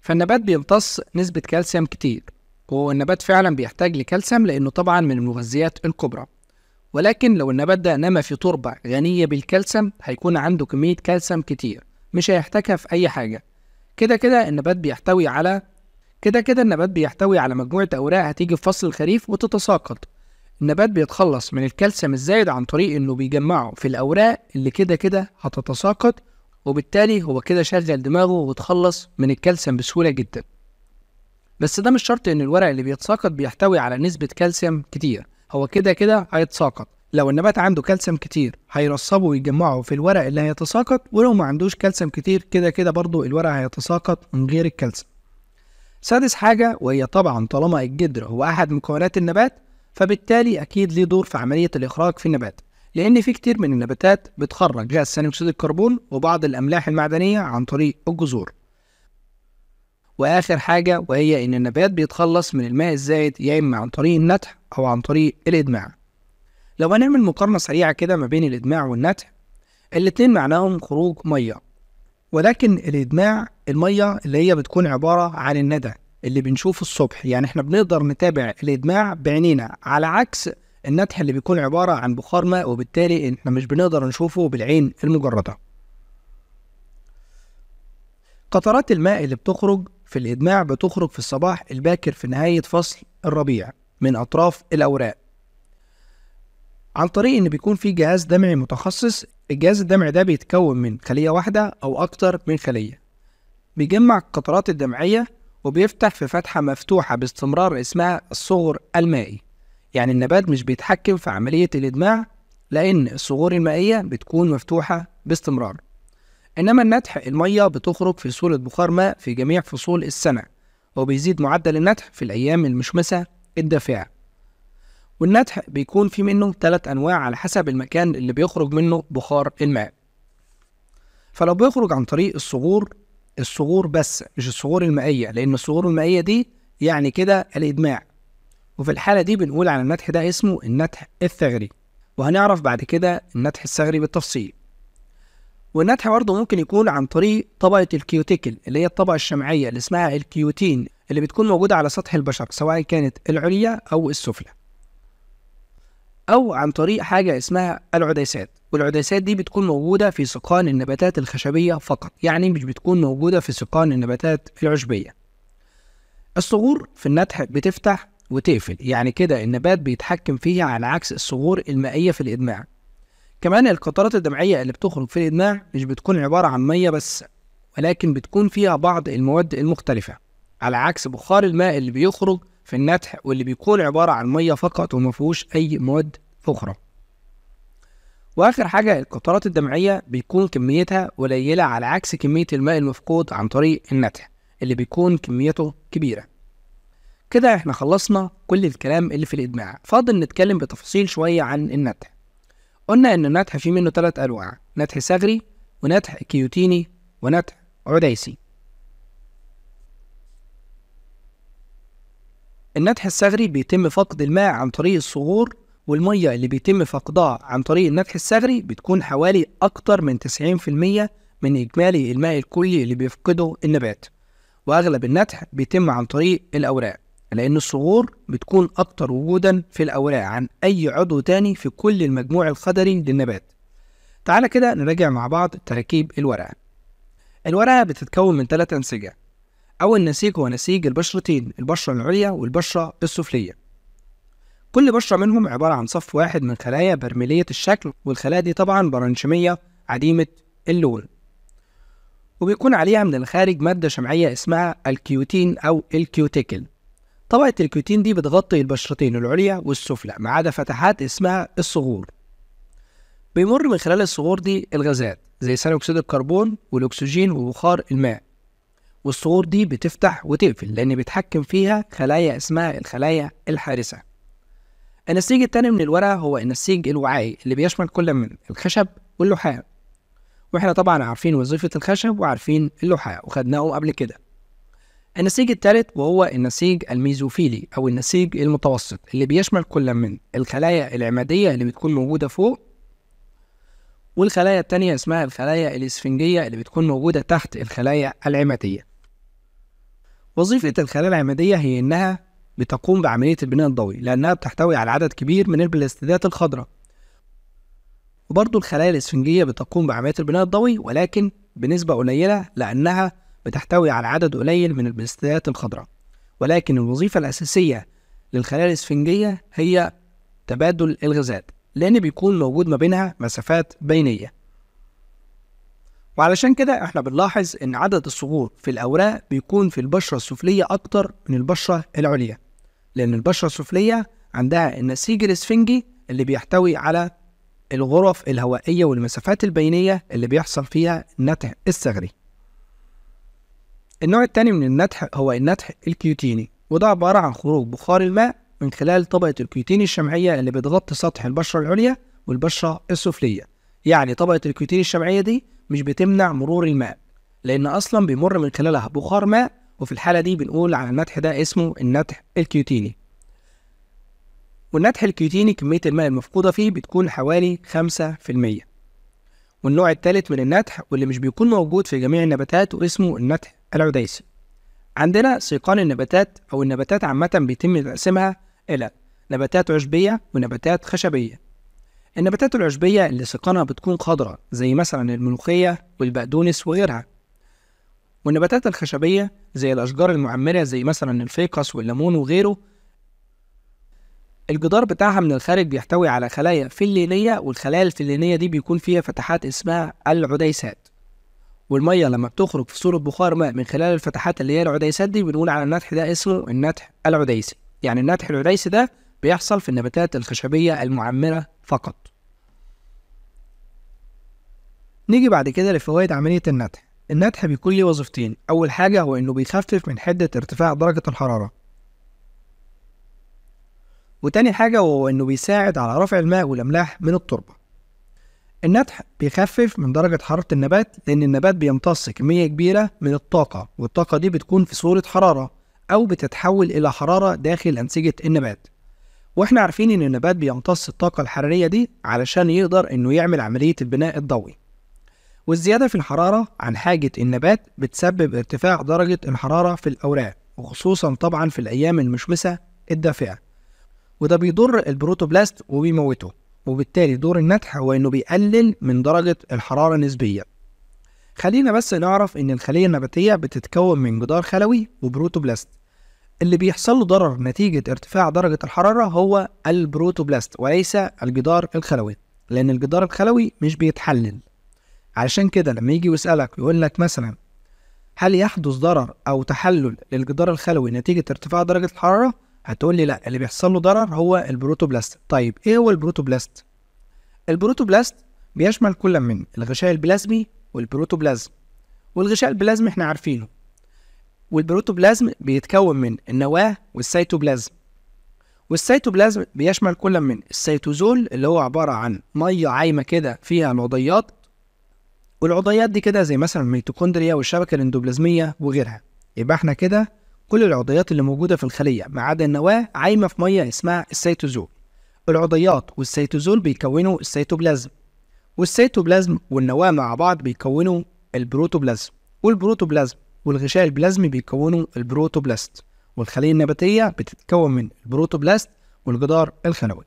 فالنبات بيمتص نسبة كالسيوم كتير والنبات فعلا بيحتاج لكالسيوم لأنه طبعا من المغذيات الكبرى ولكن لو النبات ده نما في تربة غنية بالكالسيوم هيكون عنده كمية كالسيوم كتير مش هيحتاجها في أي حاجة كده كده النبات بيحتوي على كده كده النبات بيحتوي على مجموعة أوراق هتيجي في فصل الخريف وتتساقط النبات بيتخلص من الكالسيوم الزايد عن طريق إنه بيجمعه في الأوراق اللي كده كده هتتساقط وبالتالي هو كده شغل دماغه وتخلص من الكالسيوم بسهولة جدا بس ده مش شرط إن الورق اللي بيتساقط بيحتوي على نسبة كالسيوم كتير هو كده كده هيتساقط لو النبات عنده كالسيوم كتير هيرصبه ويجمعه في الورق اللي هيتساقط ولو ما عندوش كالسيوم كتير كده كده برضه الورق هيتساقط من غير الكالسيوم سادس حاجة وهي طبعا طالما الجدر هو أحد مكونات النبات فبالتالي أكيد ليه دور في عملية الإخراج في النبات لأن في كتير من النباتات بتخرج غاز ثاني أكسيد الكربون وبعض الأملاح المعدنية عن طريق الجذور وآخر حاجة وهي إن النبات بيتخلص من الماء الزائد يا إما عن طريق النتح أو عن طريق الإدماع لو هنعمل مقارنة سريعة كده ما بين الإدماع والنتح الاتنين معناهم خروج مية ولكن الإدماع المية اللي هي بتكون عبارة عن الندى اللي بنشوفه الصبح يعني احنا بنقدر نتابع الإدماع بعينينا على عكس النتح اللي بيكون عبارة عن بخار ماء وبالتالي احنا مش بنقدر نشوفه بالعين المجردة قطرات الماء اللي بتخرج في الإدماع بتخرج في الصباح الباكر في نهاية فصل الربيع من أطراف الأوراق عن طريق إن بيكون في جهاز دمعي متخصص الجهاز الدمعي ده بيتكون من خلية واحدة أو أكتر من خلية بيجمع القطرات الدمعية وبيفتح في فتحة مفتوحة باستمرار اسمها الصغر المائي يعني النبات مش بيتحكم في عملية الإدماع لأن الصغور المائية بتكون مفتوحة باستمرار إنما النتح المية بتخرج في صورة بخار ماء في جميع فصول السنة وبيزيد معدل النتح في الأيام المشمسة الدافعة والندح بيكون في منه ثلاث أنواع على حسب المكان اللي بيخرج منه بخار الماء فلو بيخرج عن طريق الصغور الصغور بس مش الصغور المائية لأن الصغور المائية دي يعني كده الإدماع وفي الحالة دي بنقول على الندح ده اسمه الندح الثغري وهنعرف بعد كده الندح الثغري بالتفصيل والندح برضه ممكن يكون عن طريق طبقة الكيوتيكل اللي هي الطبقة الشمعية اللي اسمها الكيوتين اللي بتكون موجودة على سطح البشر سواء كانت العليا أو السفلى أو عن طريق حاجة اسمها العديسات والعديسات دي بتكون موجودة في سقان النباتات الخشبية فقط يعني مش بتكون موجودة في سقان النباتات العشبية الصغور في النتح بتفتح وتقفل يعني كده النبات بيتحكم فيها على عكس الصغور المائية في الإدماع كمان القطرات الدمعية اللي بتخرج في الإدماع مش بتكون عبارة عن مية بس ولكن بتكون فيها بعض المواد المختلفة على عكس بخار الماء اللي بيخرج في النتح واللي بيكون عبارة عن مية فقط وما فيهوش أي مواد أخرى وآخر حاجة القطرات الدمعية بيكون كميتها قليلة على عكس كمية الماء المفقود عن طريق النتح اللي بيكون كميته كبيرة كده احنا خلصنا كل الكلام اللي في الإدماع فاضل نتكلم بتفاصيل شوية عن النتح قلنا إن النتح فيه منه تلات أنواع نتح ثغري ونتح كيوتيني ونتح عديسي النتح الثغري بيتم فقد الماء عن طريق الصغور والمية اللي بيتم فقدها عن طريق النتح الثغري بتكون حوالي أكتر من 90% من إجمالي الماء الكلي اللي بيفقده النبات وأغلب النتح بيتم عن طريق الأوراق لأن الصغور بتكون أكتر وجودا في الأوراق عن أي عضو تاني في كل المجموع الخضري للنبات تعالى كده نراجع مع بعض تراكيب الورقة الورقة بتتكون من ثلاثة أنسجة أو النسيج هو نسيج البشرتين البشرة العليا والبشرة السفلية كل بشرة منهم عبارة عن صف واحد من خلايا برميلية الشكل والخلايا دي طبعا برنشمية عديمة اللون وبيكون عليها من الخارج مادة شمعية اسمها الكيوتين أو الكيوتيكل طبقة الكيوتين دي بتغطي البشرتين العليا والسفلى ما عدا فتحات اسمها الصغور بيمر من خلال الصغور دي الغازات زي ثاني أكسيد الكربون والأكسجين وبخار الماء والصور دي بتفتح وتقفل لأن بيتحكم فيها خلايا اسمها الخلايا الحارسة النسيج التاني من الورقة هو النسيج الوعائي اللي بيشمل كل من الخشب واللحاء واحنا طبعا عارفين وظيفة الخشب وعارفين اللحاء وخدناه قبل كده النسيج التالت وهو النسيج الميزوفيلي أو النسيج المتوسط اللي بيشمل كل من الخلايا العمادية اللي بتكون موجودة فوق والخلايا التانية اسمها الخلايا الإسفنجية اللي بتكون موجودة تحت الخلايا العمادية وظيفة الخلايا العمادية هي إنها بتقوم بعملية البناء الضوئي لأنها بتحتوي على عدد كبير من البلاستيدات الخضراء وبرضه الخلايا الإسفنجية بتقوم بعملية البناء الضوئي ولكن بنسبة قليلة لأنها بتحتوي على عدد قليل من البلاستيدات الخضراء ولكن الوظيفة الأساسية للخلايا الإسفنجية هي تبادل الغازات لأن بيكون موجود ما بينها مسافات بينية وعلشان كده احنا بنلاحظ ان عدد الصغور في الاوراق بيكون في البشرة السفلية اكتر من البشرة العليا لان البشرة السفلية عندها النسيج الاسفنجي اللي بيحتوي على الغرف الهوائية والمسافات البينية اللي بيحصل فيها النتح الثغري النوع التاني من النتح هو النتح الكيوتيني وده عبارة عن خروج بخار الماء من خلال طبقة الكيوتين الشمعية اللي بتغطي سطح البشرة العليا والبشرة السفلية يعني طبقة الكيوتين الشمعية دي مش بتمنع مرور الماء لأن أصلا بيمر من خلالها بخار ماء وفي الحالة دي بنقول على النتح ده اسمه النتح الكيوتيني والنتح الكيوتيني كمية الماء المفقودة فيه بتكون حوالي خمسة في المية والنوع الثالث من النتح واللي مش بيكون موجود في جميع النباتات واسمه النتح العديسي عندنا سيقان النباتات أو النباتات عامة بيتم تقسيمها إلى نباتات عشبية ونباتات خشبية النباتات العشبية اللي سقانها بتكون خضراء زي مثلا الملوخية والبقدونس وغيرها والنباتات الخشبية زي الأشجار المعمرة زي مثلا الفيقس والليمون وغيره الجدار بتاعها من الخارج بيحتوي على خلايا فلينية والخلايا الفلينية دي بيكون فيها فتحات اسمها العديسات والمية لما بتخرج في صورة بخار ماء من خلال الفتحات اللي هي العديسات دي بنقول على النتح ده اسمه النتح العديسي يعني النتح العديسي ده بيحصل في النباتات الخشبية المعمرة فقط نيجي بعد كده لفوائد عملية النتح النتح بيكون ليه وظيفتين أول حاجة هو إنه بيخفف من حدة ارتفاع درجة الحرارة وتاني حاجة هو إنه بيساعد على رفع الماء والأملاح من التربة النتح بيخفف من درجة حرارة النبات لأن النبات بيمتص كمية كبيرة من الطاقة والطاقة دي بتكون في صورة حرارة أو بتتحول إلى حرارة داخل أنسجة النبات واحنا عارفين إن النبات بيمتص الطاقة الحرارية دي علشان يقدر إنه يعمل عملية البناء الضوئي والزيادة في الحرارة عن حاجة النبات بتسبب ارتفاع درجة الحرارة في الأوراق وخصوصا طبعا في الأيام المشمسة الدافئة وده بيضر البروتوبلاست وبيموته وبالتالي دور النتح هو إنه بيقلل من درجة الحرارة نسبيا خلينا بس نعرف إن الخلية النباتية بتتكون من جدار خلوي وبروتوبلاست اللي بيحصل له ضرر نتيجة ارتفاع درجة الحرارة هو البروتوبلاست وليس الجدار الخلوي لأن الجدار الخلوي مش بيتحلل علشان كده لما يجي يسألك يقول لك مثلا هل يحدث ضرر أو تحلل للجدار الخلوي نتيجة ارتفاع درجة الحرارة؟ هتقول لي لا اللي بيحصل له ضرر هو البروتوبلاست طيب ايه هو البروتوبلاست البروتوبلاست بيشمل كل من الغشاء البلازمي والبروتوبلازم والغشاء البلازمي احنا عارفينه والبروتوبلازم بيتكون من النواه والسيتوبلازم والسيتوبلازم بيشمل كل من السيتوزول اللي هو عبارة عن مية عايمة كده فيها نوضيات والعضيات دي كده زي مثلا الميتوكوندريا والشبكة الاندوبلازمية وغيرها يبقى احنا كده كل العضيات اللي موجودة في الخلية ما عدا النواة عايمة في مية اسمها السيتوزول العضيات والسيتوزول بيكونوا السيتوبلازم والسيتوبلازم والنواة مع بعض بيكونوا البروتوبلازم والبروتوبلازم والغشاء البلازمي بيكونوا البروتوبلاست والخلية النباتية بتتكون من البروتوبلاست والجدار الخلوي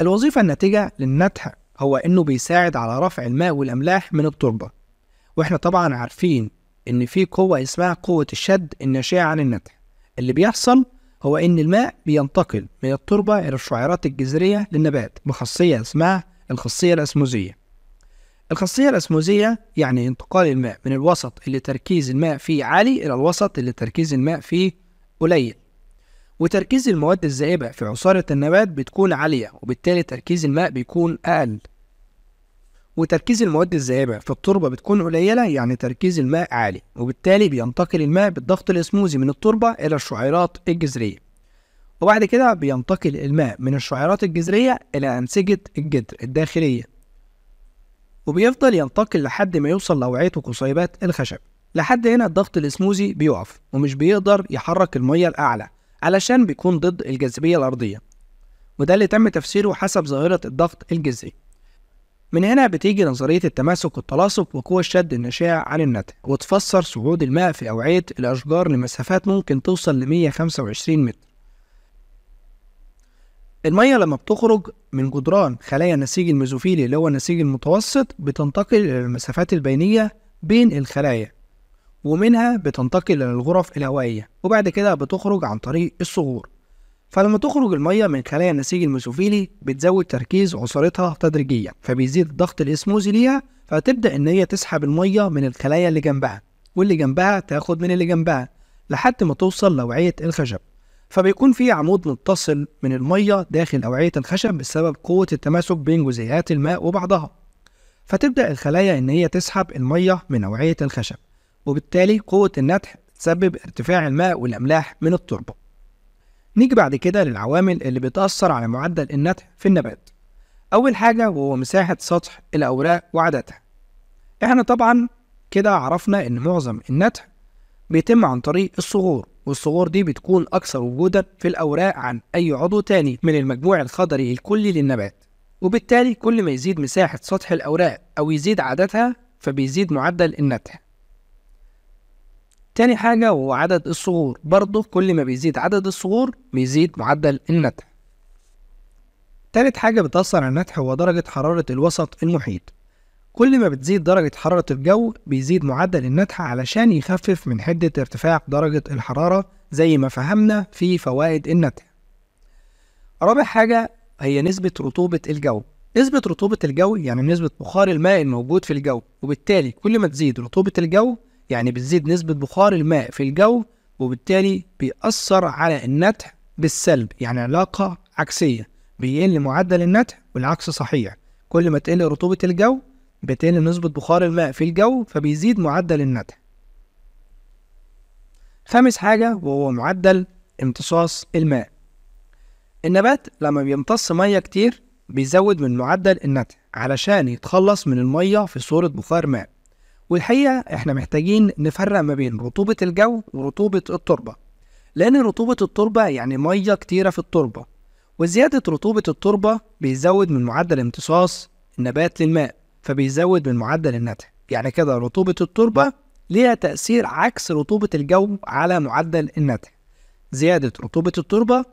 الوظيفة الناتجة للنتح هو انه بيساعد على رفع الماء والاملاح من التربه واحنا طبعا عارفين ان في قوه اسمها قوه الشد الناشئه عن النتح اللي بيحصل هو ان الماء بينتقل من التربه الى الشعيرات الجذريه للنبات بخاصيه اسمها الخاصيه الاسموزيه الخاصيه الاسموزيه يعني انتقال الماء من الوسط اللي تركيز الماء فيه عالي الى الوسط اللي تركيز الماء فيه قليل وتركيز المواد الذائبة في عصارة النبات بتكون عالية وبالتالي تركيز الماء بيكون أقل وتركيز المواد الذائبة في التربة بتكون قليلة يعني تركيز الماء عالي وبالتالي بينتقل الماء بالضغط الاسموزي من التربة إلى الشعيرات الجذرية وبعد كده بينتقل الماء من الشعيرات الجذرية إلى أنسجة الجدر الداخلية وبيفضل ينتقل لحد ما يوصل لأوعية وقصيبات الخشب لحد هنا الضغط الاسموزي بيقف ومش بيقدر يحرك المية الأعلى علشان بيكون ضد الجاذبية الأرضية وده اللي تم تفسيره حسب ظاهرة الضغط الجذري من هنا بتيجي نظرية التماسك والتلاصق وقوى الشد الناشئة عن النتع وتفسر صعود الماء في أوعية الأشجار لمسافات ممكن توصل ل 125 متر المية لما بتخرج من جدران خلايا النسيج الميزوفيلي اللي هو النسيج المتوسط بتنتقل إلى المسافات البينية بين الخلايا ومنها بتنتقل للغرف الهوائية وبعد كده بتخرج عن طريق الصغور فلما تخرج المية من خلايا النسيج الميسوفيلي بتزود تركيز عصارتها تدريجيا فبيزيد الضغط الاسموزي ليها فتبدأ إن هي تسحب المية من الخلايا اللي جنبها واللي جنبها تاخد من اللي جنبها لحد ما توصل لأوعية الخشب فبيكون في عمود متصل من المية داخل أوعية الخشب بسبب قوة التماسك بين جزيئات الماء وبعضها فتبدأ الخلايا إن هي تسحب المية من أوعية الخشب وبالتالي قوة النتح تسبب ارتفاع الماء والأملاح من التربة نيجي بعد كده للعوامل اللي بتأثر على معدل النتح في النبات أول حاجة وهو مساحة سطح الأوراق وعددها إحنا طبعا كده عرفنا إن معظم النتح بيتم عن طريق الصغور والصغور دي بتكون أكثر وجودا في الأوراق عن أي عضو تاني من المجموع الخضري الكلي للنبات وبالتالي كل ما يزيد مساحة سطح الأوراق أو يزيد عددها فبيزيد معدل النتح تاني حاجة هو عدد الصغور برضه كل ما بيزيد عدد الصغور بيزيد معدل النتح تالت حاجة بتأثر على النتح هو درجة حرارة الوسط المحيط كل ما بتزيد درجة حرارة الجو بيزيد معدل النتح علشان يخفف من حدة ارتفاع درجة الحرارة زي ما فهمنا في فوائد النتح رابع حاجة هي نسبة رطوبة الجو نسبة رطوبة الجو يعني نسبة بخار الماء الموجود في الجو وبالتالي كل ما تزيد رطوبة الجو يعني بتزيد نسبة بخار الماء في الجو وبالتالي بيأثر على النتح بالسلب يعني علاقة عكسية بيقل معدل النتح والعكس صحيح كل ما تقل رطوبة الجو بتقل نسبة بخار الماء في الجو فبيزيد معدل النتح خامس حاجة وهو معدل امتصاص الماء النبات لما بيمتص مية كتير بيزود من معدل النتح علشان يتخلص من المية في صورة بخار ماء والحقيقه احنا محتاجين نفرق ما بين رطوبه الجو ورطوبه التربه لان رطوبه التربه يعني ميه كتيره في التربه وزياده رطوبه التربه بيزود من معدل امتصاص النبات للماء فبيزود من معدل النتح يعني كده رطوبه التربه ليها تاثير عكس رطوبه الجو على معدل النتح زياده رطوبه التربه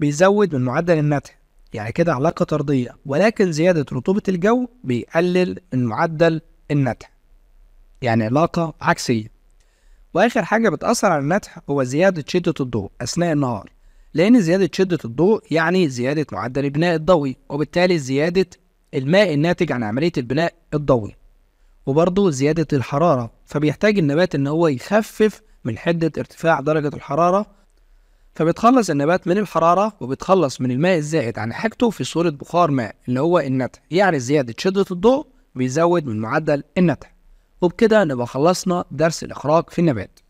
بيزود من معدل النتح يعني كده علاقه طرديه ولكن زياده رطوبه الجو بيقلل من معدل النتح يعني علاقة عكسية وآخر حاجة بتأثر على النتح هو زيادة شدة الضوء أثناء النهار لأن زيادة شدة الضوء يعني زيادة معدل البناء الضوئي وبالتالي زيادة الماء الناتج عن عملية البناء الضوئي وبرضه زيادة الحرارة فبيحتاج النبات إن هو يخفف من حدة ارتفاع درجة الحرارة فبيتخلص النبات من الحرارة وبيتخلص من الماء الزائد عن حاجته في صورة بخار ماء اللي هو النتح يعني زيادة شدة الضوء بيزود من معدل النتح وبكده نبقى خلصنا درس الإخراج في النبات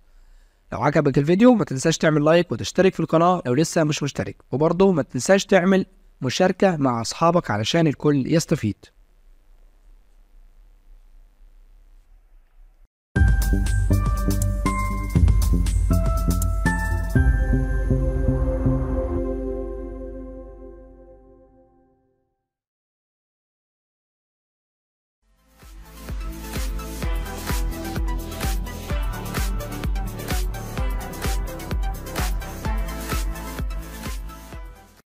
لو عجبك الفيديو ما تنساش تعمل لايك وتشترك في القناة لو لسه مش مشترك وبرضه ما تنساش تعمل مشاركة مع أصحابك علشان الكل يستفيد Thank you.